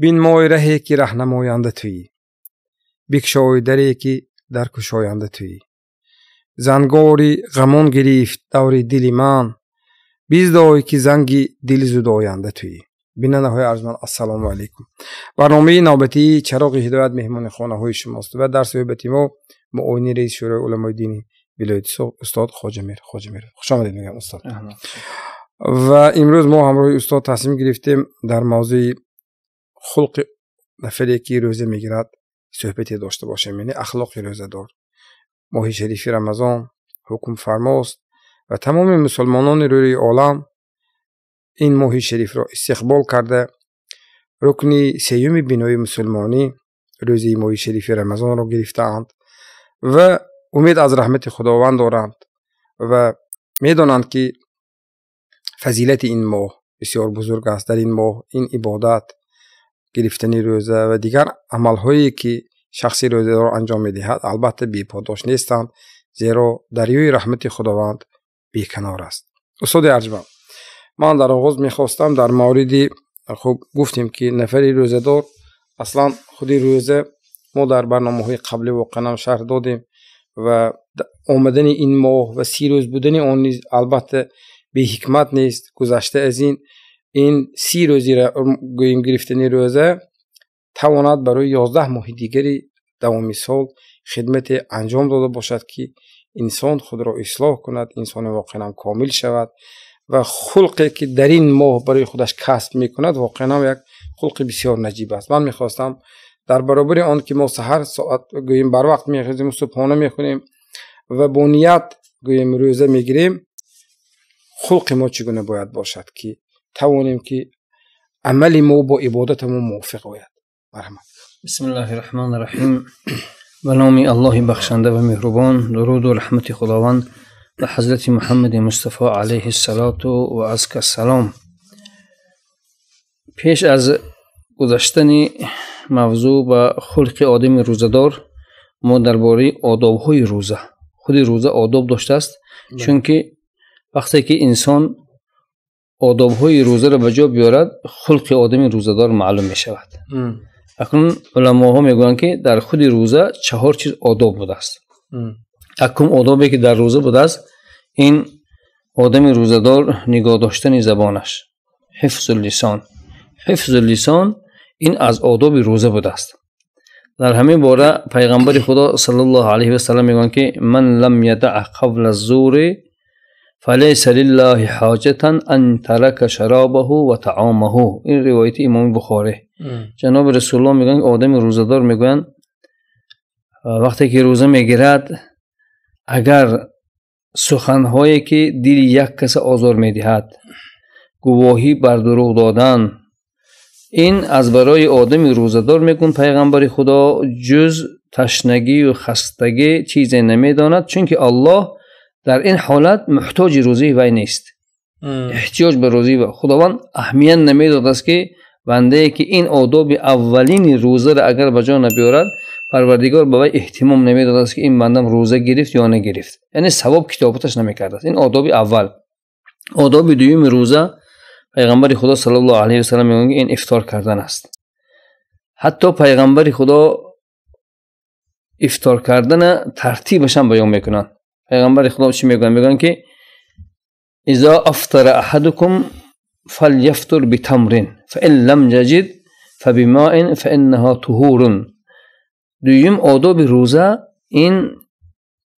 бинмои раҳе ки раҳнамоянда туӣ бикшои даре ки даркушоянда туӣ зангори ғамон гирифт даври дили ман биздой ки занги дили зудоянда туӣ бинандаҳои арзуман ассалому алайкум барномаи навбатии чароғи ҳидоят меҳмони хонаҳои шумост ва дар соҳбати мо муовини раиси шӯрои уламои дини вилояти суғ устод хоҷамир хоҷамир хушомадед мегам устод ва имрӯз мо ҳамроҳи устод тасмим гирифтем дар мавзӯи خلق که روزه میگیرد صحبتی داشته باشه یعنی اخلاق روزه دار ماه شریف رمضان حکم فرماست و تمام مسلمانان روی عالم این ماه شریف را استقبال کرده رکنی سیومی بینای مسلمانی روزی ماه شریف رمضان را گرفتند و امید از رحمت خداوند دارند و میدانند که فضیلت این ماه بسیار بزرگ است در این ماه این عبادت گرفتنی روزه و دیگر عملهایی که شخصی روزه را انجام میدهد البته بیپاداش نیستند زیرا دریای رحمت خداوند بی کنار است استاد ارجمند من در آغاز میخواستم در موردی خوب گفتیم که نفری روزه دار اصلا خودی روزه ما در برنامه های قبلی واقعا شهر دادیم و آمدن این ماه و سی روز بودن آن نیز البته به حکمت نیست گذشته از این این سی روزی را گویم گرفتن روزه توانات برای یازده ماه دیگری دوامی سال خدمت انجام داده باشد که انسان خود را اصلاح کند انسان واقعا کامل شود و خلقی که در این ماه برای خودش کسب می کند واقعا یک خلق بسیار نجیب است من میخواستم در برابر آن که ما سهر ساعت گوییم بر وقت میخیزیم و صبحانه خونیم و با گویم گوییم روزه میگیریم خلق ما چگونه باید باشد که توانیم که عمل ما با عبادت ما موافق باید مرحمت بسم الله الرحمن الرحیم به نام الله بخشنده و مهربان درود و رحمت خداوند به حضرت محمد مصطفی علیه السلام و از سلام پیش از گذشتن موضوع به خلق آدم روزدار ما درباره های روزه خود روزه آداب داشته است بله. چون که وقتی که انسان آداب های روزه را به جا بیارد خلق آدمی روزدار معلوم می شود اکنون علما ها میگویند که در خود روزه چهار چیز آداب بوده است اکنون آدابی که در روزه بوده است این آدمی روزدار نگاه داشتن زبانش حفظ لسان. حفظ لسان این از آداب روزه بوده است در همین باره پیغمبر خدا صلی الله علیه و سلم میگن که من لم یدع قبل الزور فلیس لله حاجتا ان ترک شرابه و طعامه این روایت امام بخاری جناب رسول الله میگن آدم روزدار میگن وقتی که روزه میگیرد اگر سخنهایی که دل یک کس آزار میدهد گواهی بر دروغ دادن این از برای آدم روزدار میگن پیغمبر خدا جز تشنگی و خستگی چیزی نمیداند چون که الله در این حالت محتاج روزی وی نیست احتیاج به روزی و خداوند اهمیت نمیداد است که بنده ای که این آداب اولین روزه را اگر به جان نبیارد پروردگار به وی اهتمام نمیداد است که این بندم روزه گرفت یا نگرفت یعنی ثواب کتابتش نمیکرد است این آداب اول آداب دوم روزه پیغمبر خدا صلی الله علیه و سلم این افطار کردن است حتی پیغمبر خدا افطار کردن ترتیبش هم بیان میکنند. پیغمبر خدا چی میگن میگن که اذا افطر احدكم فليفطر بتمر فان لم يجد فبماء فانها طهور دویم آداب روزه این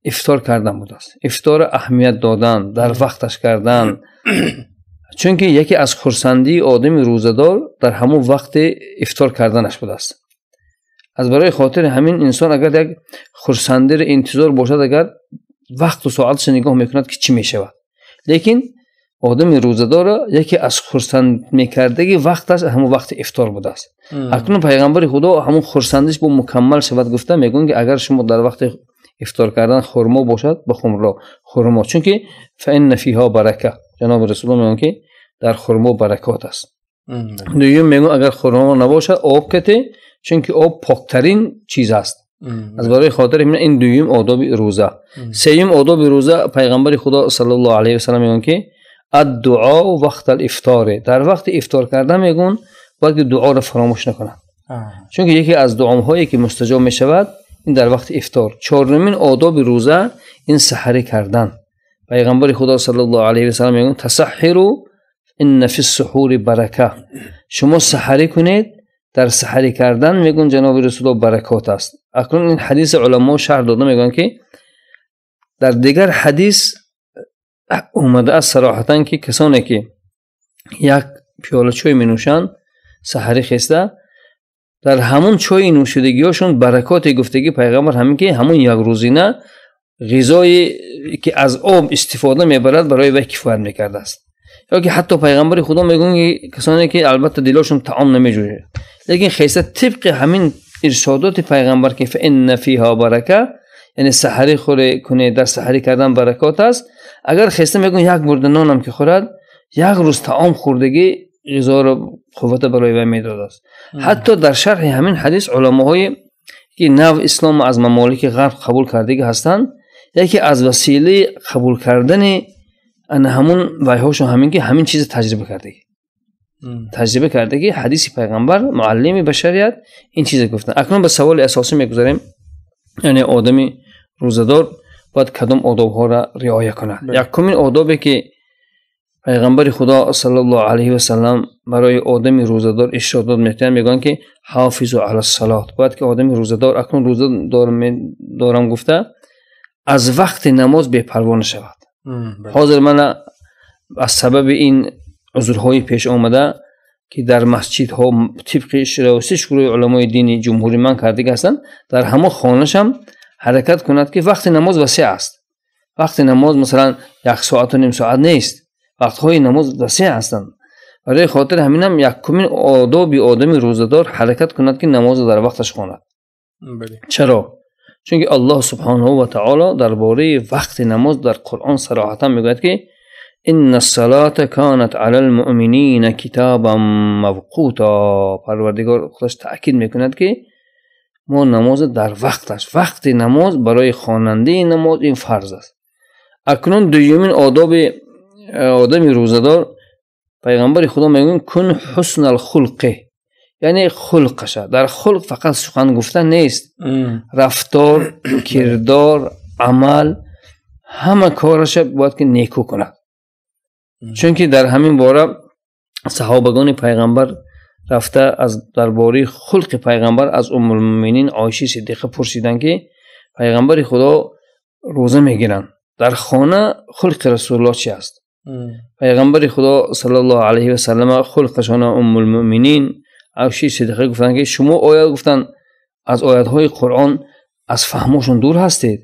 افطار کردن بود است افتار اهمیت دادن در وقتش کردن چون که یکی از خورسندی آدم روزدار در همون وقت افطار کردنش بود است از برای خاطر همین انسان اگر یک خورسندی انتظار باشد اگر وقت و ساعتش نگاه میکند که چی میشود لیکن آدم روزدار یکی از که میکردگی وقتش همون وقت افطار بوده است اکنون پیغمبر خدا همون خورسندیش با مکمل شود گفته میگن که اگر شما در وقت افطار کردن خورما باشد به خمرا خورما. چون که فان فیها برکه جناب رسول میگن که در خورما برکات است دویم میگن اگر خرما نباشد آب کته چون که آب پاکترین چیز است از برای خاطر این دویم آداب روزه سیم آداب روزه پیغمبر خدا صلی الله علیه و سلم میگن که الدعا وقت الافطار در وقت افطار کردن میگن باید دعا را فراموش نکنن چون یکی از دعام هایی که مستجاب می شود این در وقت افطار چهارمین آداب روزه این سحری کردن پیغمبر خدا صلی الله علیه و سلم میگن تسحروا ان فی السحور برکه شما سحری کنید در سحری کردن میگن جناب رسول برکات است اکنون این حدیث علما شهر داده میگن که در دیگر حدیث اومده از صراحتا که کسانی که یک پیاله چای می نوشند سحری خسته در همون چای نوشیدگی هاشون برکات گفتگی پیغمبر همین که همون یک روزینه غذایی که از آب استفاده میبرد برای وی کفایت میکرده است یا که حتی پیغمبر خدا میگن که کسانی که البته دلشون تعام نمیجوشه لیکن خیصه طبق همین ارشادات پیغمبر که فان فیها برکه یعنی سحری خوره کنه در سحری کردن برکات است اگر خیسته میگن یک برده نانم که خورد یک روز تعام خوردگی غذا رو قوت برای وی میداد است حتی در شرح همین حدیث های که نو اسلام از ممالک غرب قبول کردگی هستند یکی از وسیله قبول کردن ان همون و همین که همین چیز تجربه کردگی تجربه کرده که حدیث پیغمبر معلم بشریت این چیز گفتن اکنون به سوال اساسی میگذاریم یعنی آدم روزدار باید کدام آداب ها را رعایه کند بله. یکمین آدابی که پیغمبر خدا صلی الله علیه و سلام برای آدم روزدار اشاره داد میگن که حافظ علی الصلاه باید که آدم روزدار اکنون روزه دارم, گفته از وقت نماز پروانه شود بله. حاضر من از سبب این узрҳои пешомада ки дар масҷидҳо тибқи широисиш гурӯҳи уламои дини ҷумҳури ман кардик ҳастанд дар ҳамон хонашам ҳаракат кунад ки вақти намоз васеъ аст вақти намоз масалан як соату ним соат нест вақтҳои намоз васеъ ҳастанд барои хотир ҳаминам яккумин одоби одами рӯзадор ҳаракат кунад ки намозро дар вақташ хонад чаро чунки аллоҳ субҳонаҳу ва таоло дар бораи вақти намоз дар қуръон сароҳатан мегӯяд ки ان الصلاة كانت على المؤمنين كتابا موقوتا پروردگار خودش تاکید میکند که ما نماز در وقتش وقت نماز برای خواننده نماز این فرض است اکنون دویمین آداب آدمی روزدار پیغمبر خدا میگن کن حسن الخلقه یعنی خلقشه در خلق فقط سخن گفتن نیست رفتار کردار عمل همه کارش باید که نیکو کند чунки дар ҳамин бора саҳобагони пайғамбар рафта аз дар бораи хулқи пайғамбар аз умрумуъминин оиша сиддиқа пурсиданд ки пайғамбари худо рӯза мегиранд дар хона хулқи расулло чи аст пайғамбари худо сал л алаи васалама хулқашона умрумуъминин оиша сиддиқа гуфтанд ки шумо оят гуфтанд аз оятҳои қуръон аз фаҳмошон дур ҳастед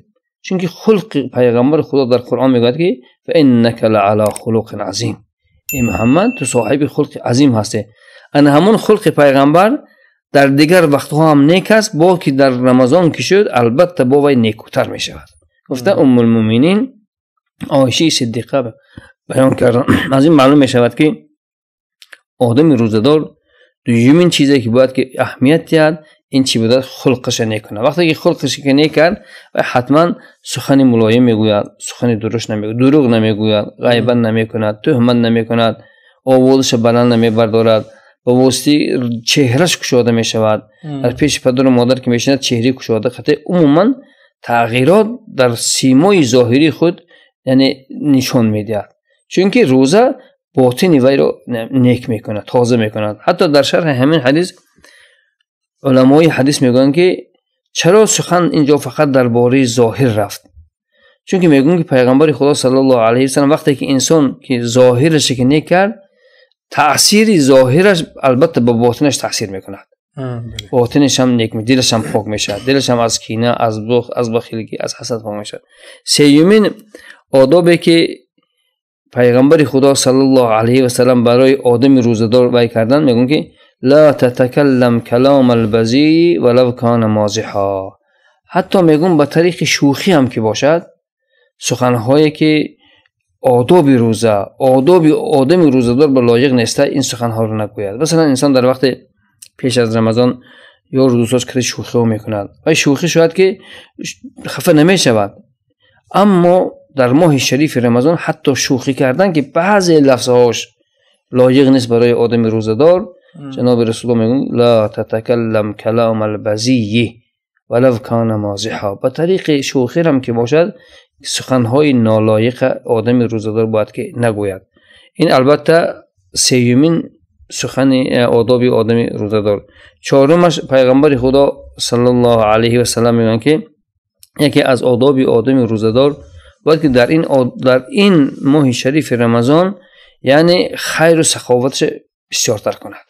چونکی خلق پیغمبر خدا در قرآن میگوید که فانک لَعَلَى خلق عظیم ای محمد تو صاحب خلق عظیم هستی ان همون خلق پیغمبر در دیگر وقتها هم نیک است با که در رمضان که شد البته با وی نیکوتر می شود گفته ام المؤمنین عایشه صدیقه بیان کردن از این معلوم می شود که آدم روزدار دویمین چیزه که باید که اهمیت دهد این چی بوده خلقش نکنه وقتی که خلقش نکرد و حتما سخن ملایم میگوید سخن دروش نمیگوید دروغ نمیگوید غیبت نمیکند تهمت نمیکند آوازش بلند نمیبردارد و واسطه چهرش کشاده می شود از پیش پدر و مادر که میشیند چهری کشاده خطه عموما تغییرات در سیمای ظاهری خود یعنی نشان میدهد چون که روزه باطنی وی رو نیک میکنه، تازه میکنه، حتی در شرح همین حدیث علمای حدیث میگن که چرا سخن اینجا فقط درباره ظاهر رفت چون که میگن که پیغمبر خدا صلی الله علیه و وقتی که انسان که ظاهرش که کرد تاثیر ظاهرش البته به باطنش تاثیر میکند بله. باطنش هم نیک می دلش هم پاک میشه دلش هم از کینه از بخ از بخیلگی از حسد پاک میشه سیومین آدابی که پیغمبر خدا صلی الله علیه و سلم برای آدم روزدار وای کردن میگن که لا تتکلم کلام البزی ولو کان مازحا حتی میگم به طریق شوخی هم که باشد سخنهایی که آداب روزه آداب آدم روزدار به لایق نیسته این سخنها رو نگوید مثلا انسان در وقت پیش از رمضان یا دوستاش کرد شوخی رو میکند و شوخی شود که خفه نمی شود اما در ماه شریف رمضان حتی شوخی کردن که بعضی لفظهاش لایق نیست برای آدم روزدار جناب رسول الله میگن لا تتکلم کلام البزیه ولو کان مازحا به طریق شوخی هم که باشد سخنهای نالایق آدم روزدار باید که نگوید این البته سیومین سخن آداب آدم روزدار چهارمش پیغمبر خدا صلی الله علیه و سلم میگن که یکی از آداب آدم روزدار باید که در این در این ماه شریف رمضان یعنی خیر و سخاوتش бисёртар кунад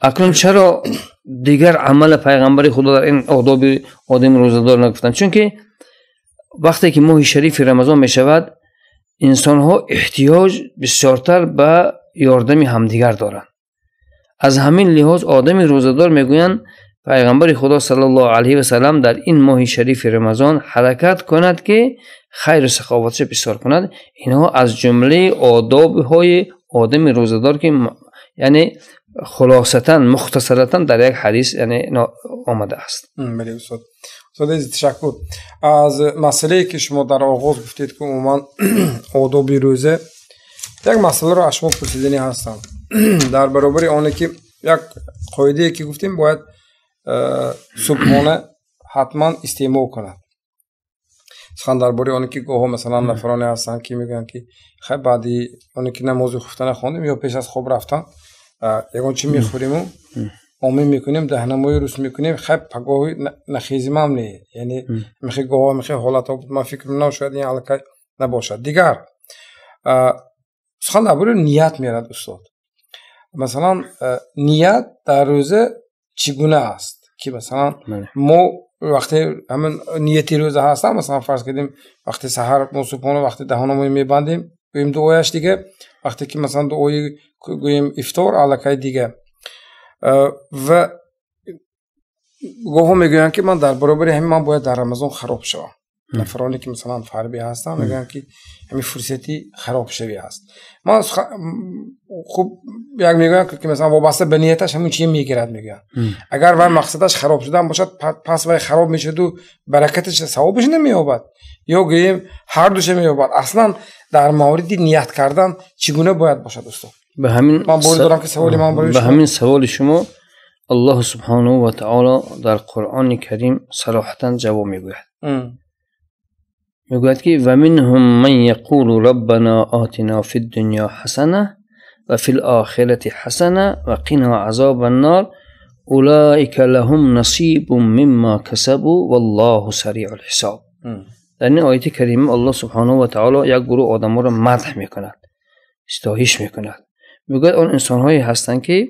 акнун чаро дигар амали пайғамбари худо дар ин одоби одами рӯзадор нагуфтанд чунки вақте ки моҳи шарифи рамазон мешавад инсонҳо эҳтиёҷ бисёртар ба ёрдами ҳамдигар доранд аз ҳамин лиҳоз одами рӯзадор мегӯянд пайғамбари худо сал ллоу алаи васалам дар ин моҳи шарифи рамазон ҳаракат кунад ки хайру саховатша бисёр кунад инҳо аз ҷумлаи одобҳои одами рӯзадор ки یعنی خلاصتا مختصرتا در یک حدیث یعنی آمده است بله استاد استاد تشکر از مسئله که شما در آغاز گفتید که عموما آداب روزه یک مسئله رو از شما پرسیدنی هستم در برابر آنه که یک قاعده که گفتیم باید صبحانه حتما استعمال کند در باری اونی که گوه مثلا نفرانی هستن که میگن که خیلی خب بعدی اونی که نه خفتن خوندیم یا پیش از خواب رفتن یکان چی میخوریم و میکنیم دهنموی روس میکنیم خیلی خب پگاهی نخیزی هم نیه یعنی میخی گوه میخی حالت ها بود من فکر نه شاید این علاقه نباشد دیگر سخن نبوری نیت میرد استاد مثلا نیت در روزه چگونه است که مثلا بله. مو вақте ҳамн нияти рӯза ҳаста масалан фарз кардем вақти саҳар мусубҳона вақти даҳономо мебандем гӯем дуояш дига вақте ки масалан дуои гӯем ифтор аллакай дига э, ва гоҳо мегӯянд ки ман дар баробари ҳамин ман бояд дар рамазон хароб шавам نفرانی که مثلا فربی هستن میگن که همین فرصتی خراب شوی هست ما خ... خوب یک میگن که مثلا وابسته به نیتش همون چیه میگیرد میگن اگر و مقصدش خراب شدن باشد پس وای خراب میشد و برکتش ثوابش نمیابد. یا گریم هر دوش یابد اصلا در مورد نیت کردن چگونه باید باشد دوستان به همین من دارم که سوال من به همین سوال شما الله سبحانه و تعالی در قرآن کریم صراحتا جواب میگوید يقول كي إيه؟ ومنهم من يقول ربنا آتنا في الدنيا حسنة وفي الآخرة حسنة وقنا عذاب النار أولئك لهم نصيب مما كسبوا والله سريع الحساب در این آیت آية کریمه الله سبحانه و تعالی یک گروه آدم را مدح می کند استایش می میگوید آن انسان هایی هستند که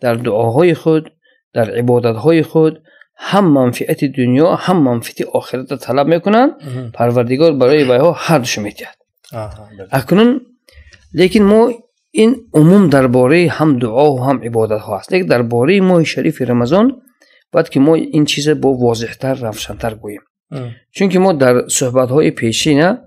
در دعاهای خود در عبادت های خود هم منفعت دنیا هم منفعت آخرت را طلب میکنن پروردگار برای ها هر دوش میتید بله. اکنون لیکن ما این عموم درباره هم دعا و هم عبادت ها هست لیکن درباره ماه شریف رمضان باید که ما این چیز با واضح واضحتر تر گوییم چون که ما در صحبت های در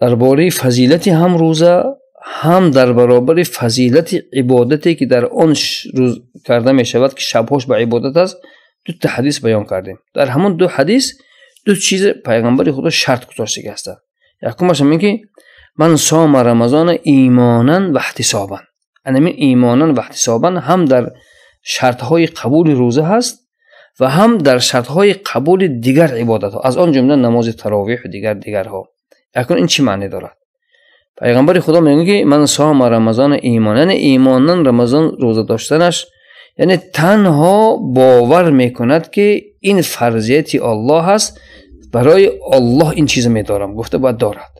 درباره فضیلت هم روزه هم در برابر فضیلت عبادتی که در آن روز کرده می شود که شبهاش به عبادت است دو تا حدیث بیان کردیم در همون دو حدیث دو چیز پیغمبر خدا شرط گذاشته هستند یکمش میگه که من سام رمضان ایمانا و احتسابا یعنی ایمانا و احتسابا هم در شرط های قبول روزه هست و هم در شرط های قبول دیگر عبادت ها از آن جمله نماز تراویح و دیگر دیگر ها اکنون این چی معنی دارد پیغمبر خدا мегӯяд که من سام رمضان ایمانن ایمانن имонан рамазон рӯза نش، یعنی تنها باور میکند که این فرضیتی الله هست برای الله این چیز میدارم گفته باید دارد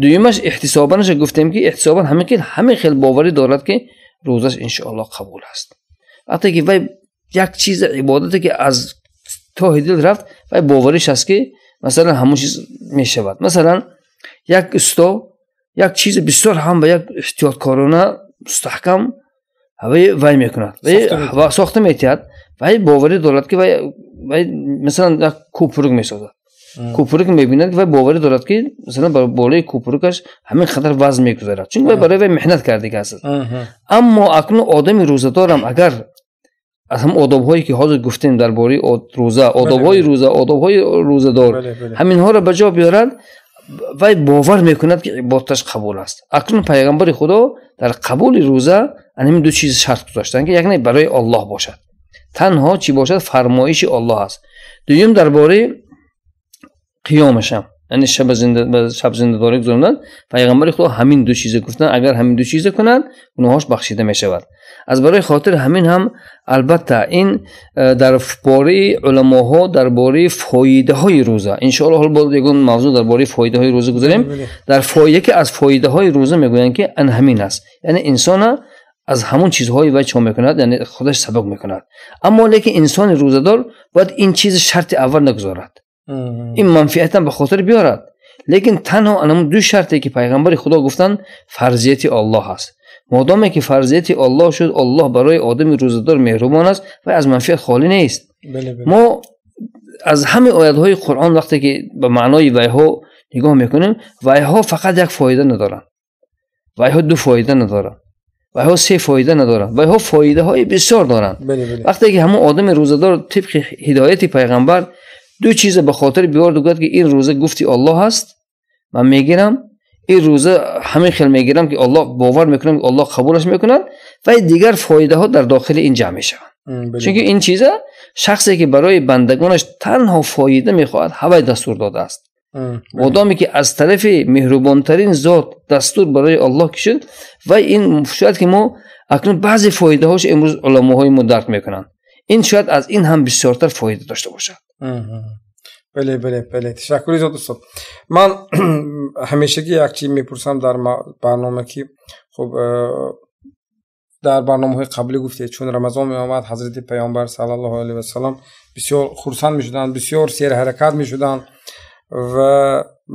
دویمش احتسابانش گفتیم که احتسابان همه که همه خیلی باوری دارد که روزش انشاءالله قبول هست حتی که وی یک چیز عبادت که از تا رفت وی باوریش هست که مثلا همون چیز میشود مثلا як исто як чизи бисёр ҳам ба як эҳтиёткорона мустаҳкам вай мекунад сохта метиҳад вай боварӣ дорад ки вай масалан як кӯпрук месозад кӯпрук мебинад вай боварӣ дорад ки масалан ба болои кӯпрукаш ҳамин қадар вазн мегузарад чунки вай барои вай меҳнат карди касад аммо акнун одами рӯзадорам агар ҳам одобҳое ки ҳозир гуфтем дар бораи рӯза одобҳои рӯза одобҳои рӯзадор ҳаминҳоро ба ҷо биёрад وای باور میکند که عبادتش قبول است اکنون پیغمبر خدا در قبول روزه همین دو چیز شرط گذاشتن که یعنی برای الله باشد تنها چی باشد فرمایش الله است دویم درباره قیامش هم یعنی شب زنده شب زنده داری پیغمبر خدا همین دو چیز گفتند اگر همین دو چیز کنند اونهاش بخشیده می شود از برای خاطر همین هم البته این در باره علماها در باری فایده های روزه انشاءالله حال یکون موضوع در باری فایده های روزه گذاریم بله، بله. در فایده که از فایده های روزه میگویند که ان همین است یعنی انسان از همون چیزهایی و چه میکند یعنی خودش سبق میکند اما لیکن انسان روزدار باید این چیز شرط اول نگذارد این منفعت به خاطر بیارد لیکن تنها انم دو شرطی که پیغمبر خدا گفتن فرضیتی الله هست модоме ки фарзияти аллоҳ шуд аллоҳ барои одами рӯзадор меҳрубон аст ва аз манфиат холӣ нест мо аз ҳама оятҳои қуръон вақте ки ба маънои вайҳо нигоҳ мекунем вайҳо фақат як фоида надоранд вайҳо ду фоида надоранд вайҳо се фоида надоранд вайҳо фоидаҳои бисёр доранд вақте ки ҳамон одами рӯзадор тибқи ҳидояти пайғамбар ду чизе ба хотир биёрд гӯяд ки ин рӯза гуфти аллоҳ аст ман мегирам ин рӯза ҳамин хел мегирам ки оллоҳ бовар мекунам ки оллоҳ қабулаш мекунад вай дигар фоидаҳо дар дохили ин ҷамъ мешаванд чунки ин чиза шахсе ки барои бандагонаш танҳо фоида мехоҳад ҳавай дастур додааст модоме ки аз тарафи меҳрубонтарин зот дастур барои оллоҳ кишид вай ин шояд ки мо акнун баъзе фоидаҳош имрӯз уламоҳои мо дарк мекунанд ин шояд аз ин ҳам бисёртар фоида дошта бошад بله بله بله تشکر از دوستان من که یک چیز میپرسم در برنامه که خب در برنامه های قبلی گفته چون رمضان می آمد حضرت پیامبر صلی الله علیه و سلام بسیار خورسند می شدند بسیار سیر حرکت می شدند و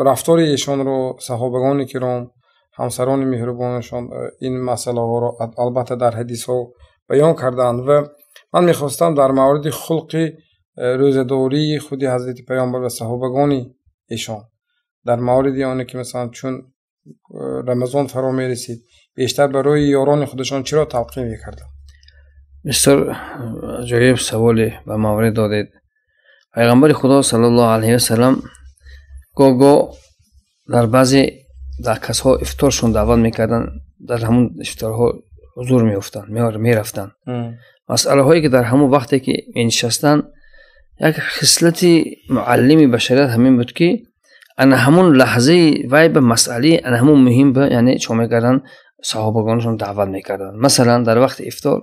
رفتار ایشان رو صحابگان کرام همسران مهربانشان این مسئله ها رو البته در حدیث ها بیان کردند و من میخواستم در مورد خلقی روزداری خودی حضرت پیامبر و گانی ایشان در مواردی آنه که مثلا چون رمضان فرا می رسید بیشتر برای یاران خودشان چرا تلقی می کردن بسیار جالب سوالی به مورد دادید پیغمبر خدا صلی الله علیه و سلام گو در بعضی در ها افتارشون دعوت میکردن در همون افتارها حضور میافتن میرفتن مسئله هایی که در همون وقتی که نشستن як хислати муаллими башарият ҳамин буд ки ана ҳамун лаҳзаи вай ба масъалаи ана ҳамун муҳим ба яъне чо мекарданд саҳобагонашон даъват мекарданд масалан дар вақти ифтор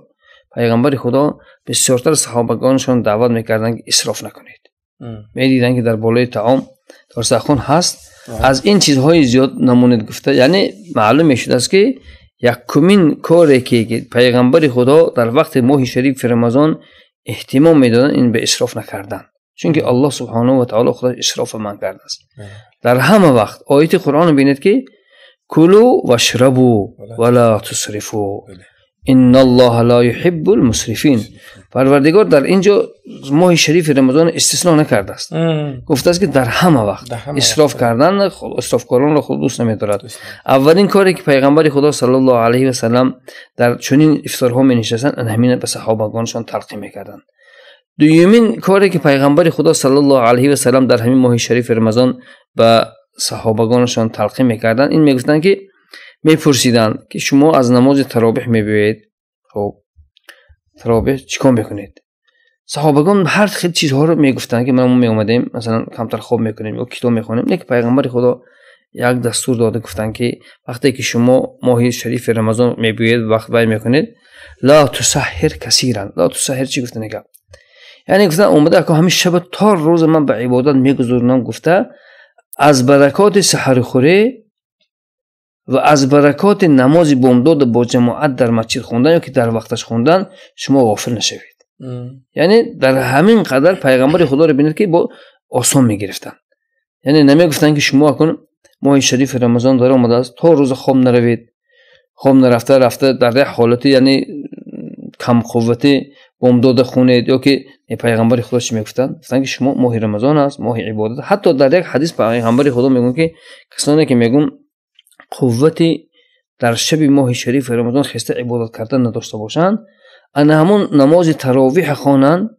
пайғамбари худо бисёртар саҳобагонашон даъват мекарданд ки исроф накунед медиданд ки дар болои таом торсахун ҳаст аз ин чизҳои зиёд намонед гуфта яъне маълум мешудааст ки якумин коре ки пайғамбари худо дар вақти моҳи шарифи рамазон эҳтимом медоданд ин ба исроф накардан чунки аллоҳ субҳанаҳу ватаоло худаш исрофаман кардааст дар ҳама вақт ояти қуръон бинед ки кулу вашрабу вала тусрифу ин аллоҳ ла юҳибу лмусрифин پروردگار در اینجا ماه شریف رمضان استثناء نکرده است گفته است که در همه وقت اسراف کردن خود اصرافکاران را خود دوست نمیدارد اولین کاری که پیغمبر خدا صلی الله علیه و سلم در چنین افطارها می نشستند همین به صحابگانشان تلقی میکردند دومین کاری که پیغمبر خدا صلی الله علیه و سلم در همین ماه شریف رمضان به صحابگانشان تلقی میکردند این میگفتند که میپرسیدند که شما از نماز تراویح میبوید خب ترابه چیکار میکنید صحابگان هر خیلی چیزها رو میگفتن که ما می اومدیم مثلا کمتر خوب میکنیم یا کتاب میخونیم که پیغمبر خدا یک دستور داده گفتن که وقتی که شما ماهی شریف رمضان میبوید وقت وای میکنید لا سحر کثیرا لا تو سحر چی گفتن نگم یعنی گفتن اومده که همین شب تا روز من به عبادت میگذرونم گفته از برکات سحر خوری و از برکات نماز بامداد با جماعت در مسجد خوندن یا که در وقتش خوندن شما غافل نشوید یعنی در همین قدر پیغمبر خدا رو بینید که با آسان میگرفتن یعنی نمیگفتن که شما کن ماه شریف رمضان داره آمده است تا روز خواب نروید خواب نرفته رفته در ده یعنی کم قوتی بمداد خونید یا که پیغمبر خدا چی میگفتن گفتن که شما ماه رمضان است ماه عبادت حتی در یک حدیث پیغمبر خدا میگن که کسانی که میگن قوتی در شب ماه شریف رمضان خسته عبادت کردن نداشته باشند انا همون نماز تراویح خوانند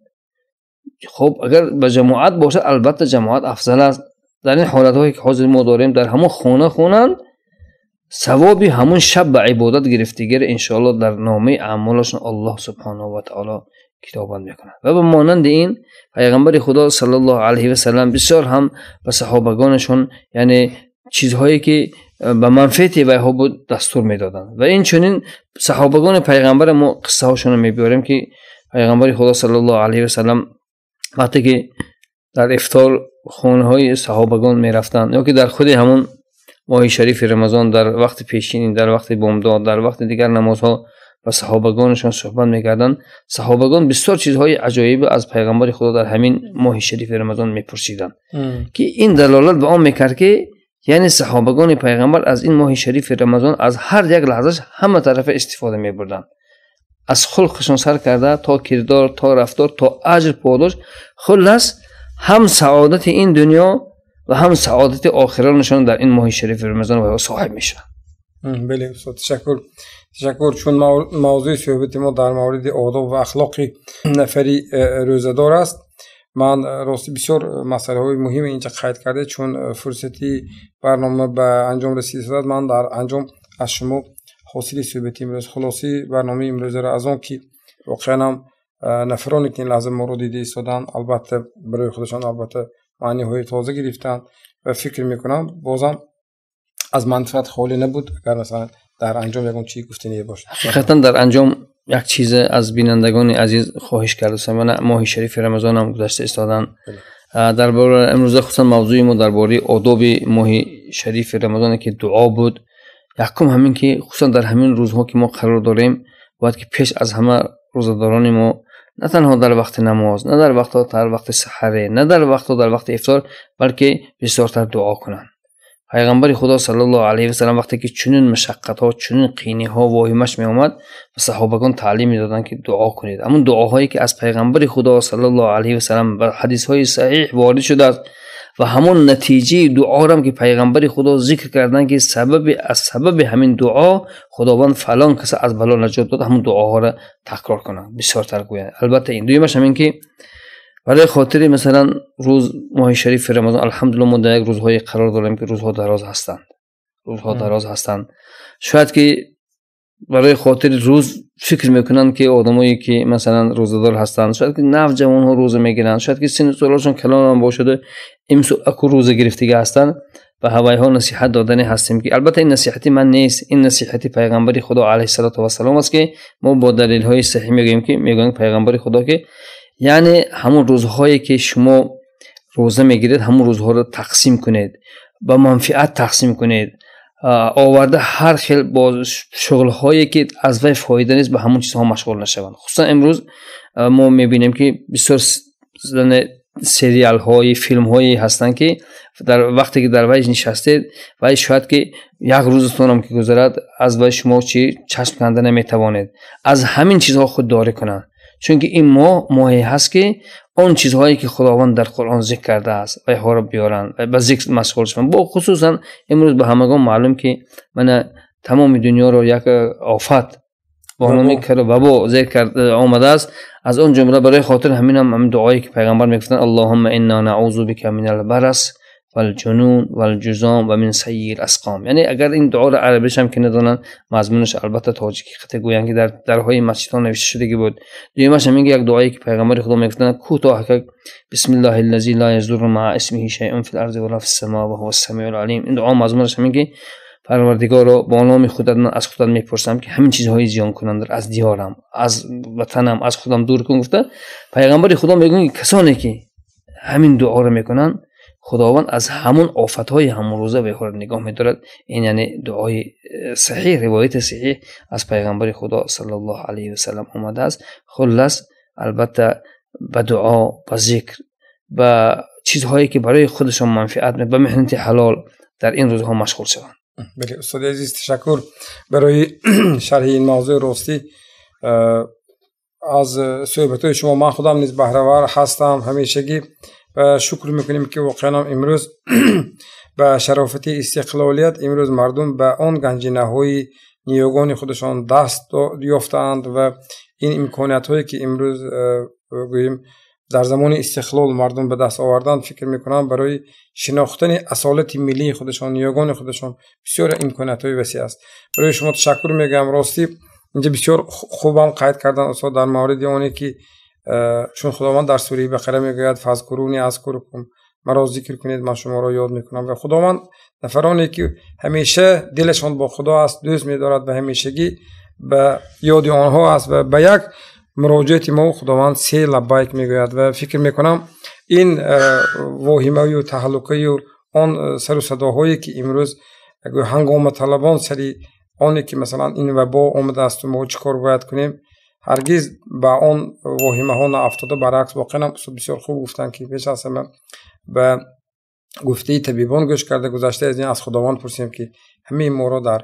خب اگر به جماعت باشد البته جماعت افضل است در این حالت هایی که حاضر ما داریم در همون خونه خونند ثوابی همون شب به عبادت گرفتگیر انشاءالله در نامه اعمالشون الله سبحانه و تعالی کتابت میکنه و به مانند این پیغمبر خدا صلی الله علیه و سلم بسیار هم به صحابگانشون یعنی چیزهایی که به منفیت ویها بود دستور میدادند و این چنین صحابگان پیغمبر ما قصه هاشون رو میبیاریم که پیغمبر خدا صلی الله علیه و سلم وقتی که در افطار خونه های صحابگان میرفتند یا که در خود همون ماه شریف رمضان در وقت پیشین در وقت بامداد در وقت دیگر نمازها و صحابگانشان صحبت میکردن صحابگان بسیار چیزهای عجایب از پیغمبر خدا در همین ماه شریف رمضان میپرسیدن که این دلالت به آن میکرد که یعنی صحابگان پیغمبر از این ماه شریف رمضان از هر یک لحظه همه طرف استفاده می بردن. از خلقشون سر کرده تا کردار تا رفتار تا اجر پاداش خلاص هم سعادت این دنیا و هم سعادت آخرانشان در این ماه شریف رمضان و صاحب میشن بله تشکر تشکر چون موضوع صحبت ما در مورد آداب و اخلاق نفری روزدار است ман э, рости бисёр э, масъалаҳои муҳиме инҷа қайд карда чун э, фурсати барнома ба анҷом расидисад ман дар анҷом аз шумо ҳосили суҳбати имрӯз хулоси барномаи имрӯзро аз он ки воқеанам нафароне ки ин лаҳза моро дида истоданд албатта барои худашон албатта маъниҳои тоза гирифтанд ва фикр мекунам бозам аз манфиат холӣ набуд агар масалан дар анҷом ягон чии гуфтани бошад ҳақиқатан дар анҷом як чиз аз бинандагони азиз хоҳиш кардасам ана моҳи шарифи рамазонам гузашта истодан дар бора имрӯза хусусан мавзӯи мо дар бораи одоби моҳи шарифи рамазоне ки дуо буд якум ҳамин ки хусусан дар ҳамин рӯзҳо ки мо қарор дорем бояд ки пеш аз ҳама рӯзадорони мо на танҳо дар вақти намоз на дар вақто дар вақти саҳаре на дар вақто дар вақти ифтор балки бисёртар дуо кунанд пайғамбари худо саллаалвасалам вақте ки чунин машаққатҳо чунин қиниҳо воҳимаш меомад ба саҳобагон таълим медоданд ки дуо кунед амн дуоҳое ки аз пайғамбари худо саллаалвасалам ба ҳадисҳои саҳих ворид шудааст ва ҳамон натиҷаи дуором ки пайғамбари худо зикр карданд ки сабаби аз сабаби ҳамин дуо худованд фалон каса аз бало наҷот дод ҳамн дуоҳоро такрор кунанд бисёртар гӯянд албатта ин дуюмаш ҳамин ки برای خاطر مثلا روز ماه شریف رمضان الحمدلله ما در یک روزهای قرار داریم که روزها دراز هستند روزها دراز هستند شاید که برای خاطر روز فکر میکنن که آدمایی که مثلا روزدار هستند شاید که نو جوان ها روزه میگیرند، شاید که سن سالشون کلان هم باشده امسو اکو روزه گرفتگی هستند به هوای ها نصیحت دادنی هستیم که البته این نصیحتی من نیست این نصیحتی پیغمبری خدا علیه السلام و سلام است که ما با دلیل های صحیح میگیم که میگن پیغمبری خدا که یعنی همون روزهایی که شما روزه میگیرید همون روزها رو تقسیم کنید به منفعت تقسیم کنید آورده هر خیل با شغل هایی که از وی فایده نیست به همون چیزها مشغول نشوند خصوصا امروز ما میبینیم که بسیار سریال های فیلم هایی هستند که در وقتی که در ویش نشستید و شاید که یک روزتون هم که گذارد از وی شما چی چشم کنده نمیتوانید از همین چیزها خود داره کنند چونکه که این ماه ماهی هست که آن چیزهایی که خداوند در قرآن ذکر کرده است و اینها بیارن بیارند و به ذکر مشغول شوند با خصوصا امروز به همگان معلوم که من تمام دنیا رو یک آفت با نام کرد و با ذکر آمده است از اون جمله برای خاطر همین هم دعایی که پیغمبر میگفتن اللهم انا نعوذ بک من البرس والجنون، والجزام و من سیر الاسقام یعنی اگر این دعا را عربیش هم که ندانن مضمونش البته تاجیکی خطه گویان که در درهای مسجد ها نوشته شدگی بود دویمش هم میگه یک دعایی که پیغمبر خدا میگفتن کوتاه که بسم الله الذی لا یضر مع اسمه شیء فی الارض ولا فی السماء و هو السمیع العلیم این دعا مضمونش هم میگه پروردگار را با نام خودت از خودت میپرسم که همین چیزهای زیان کنند از دیارم از وطنم از خودم دور کن گفته پیغمبر خدا میگن کسانی که همین دعا رو میکنن خداوند از همون آفت های همون روزه به خود نگاه دارد، این یعنی دعای صحیح روایت صحیح از پیغمبر خدا صلی الله علیه وسلم اومده آمده است خلاص البته به دعا به ذکر به چیزهایی که برای خودشان منفعت می به محنت حلال در این روزها مشغول شوند بله استاد عزیز تشکر برای شرح این موضوع راستی از صحبت شما من خودم نیز بهرهور هستم همیشگی ва шукр мекунем ки воқеан имрӯз ба шарофати истиқлолият имрӯз мардум ба он ганҷинаҳои ниёгони худашон даст ёфтаанд ва ин имкониятҳое ки имрӯз э, гӯем дар замони истиқлол мардум ба даст оварданд фикр мекунам барои шинохтани асолати миллии худашон ниёгони худашон бисёр имкониятҳои васеъ аст барои шумо ташаккур мегӯям рости инҷа бисёр хубам қайд кардан устод дар мавриди оне ки Э, чун худованд дар сураи бақара мегӯяд фазкуруни азкуркум маро зикр кунед ман шуморо ёд мекунам ва худованд нафароне ки ҳамеша дилашон бо худо аст дӯст медорад ва ҳамешагӣ ба ёди онҳо аст ва ба як муроҷиати мо худованд се лаббайк мегӯяд ва фикр мекунам ин э, воҳимаю таҳаллуқаю он э, сарусадоҳое ки имрӯз ҳангоматалабон сари оне ки масалан ин вабо омадааст мо чӣ кор бояд кунем ҳаргиз ба он воҳимаҳо наафтода баръакс воқеам бисёр хуб гуфтан ки пеш аз ҳама ба гуфтаи табибон гӯш карда гузашта аз ин аз худованд пурсем ки ҳамаи моро дар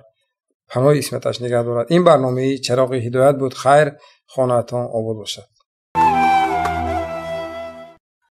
паноҳи исматаш нигаҳ дорад ин барномаи чароғи ҳидоят буд хайр хонаатон обод бошад